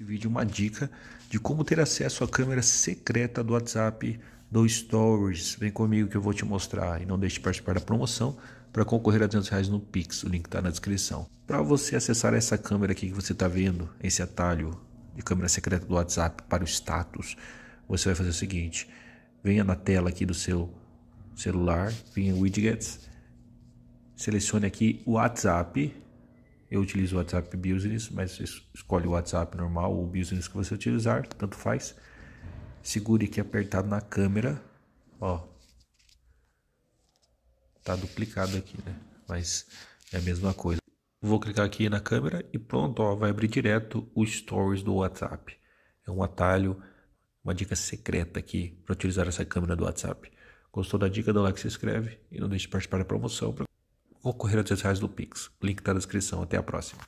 Esse vídeo é uma dica de como ter acesso à câmera secreta do WhatsApp do Stories. Vem comigo que eu vou te mostrar e não deixe de participar da promoção para concorrer a 200 reais no Pix. O link está na descrição. Para você acessar essa câmera aqui que você está vendo, esse atalho de câmera secreta do WhatsApp para o status, você vai fazer o seguinte: venha na tela aqui do seu celular, venha em Widgets, selecione aqui o WhatsApp eu utilizo o WhatsApp Business, mas escolhe o WhatsApp normal ou o Business que você utilizar, tanto faz. Segure aqui apertado na câmera, ó. Tá duplicado aqui, né? Mas é a mesma coisa. Vou clicar aqui na câmera e pronto, ó, vai abrir direto o Stories do WhatsApp. É um atalho, uma dica secreta aqui para utilizar essa câmera do WhatsApp. Gostou da dica? Dá like, se inscreve e não deixe de participar da promoção ocorrer as redes sociais do Pix. Link tá na descrição. Até a próxima.